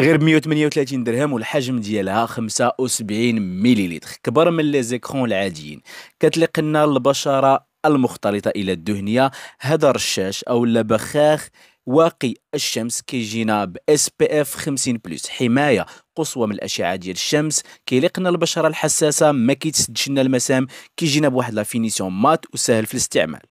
غير ب 138 درهم والحجم ديالها 75 مليليتر كبر من لي زيكرون العاديين كتليق لنا البشره المختلطه الى الدهنيه هذا رشاش او بخاخ واقي الشمس كيجينا ب اس بي اف 50 بلس حمايه قصوى من الاشعه ديال الشمس كيليقنا البشره الحساسه ما كيتسدش لنا المسام كيجينا بواحد لا فينيسيون مات وسهل في الاستعمال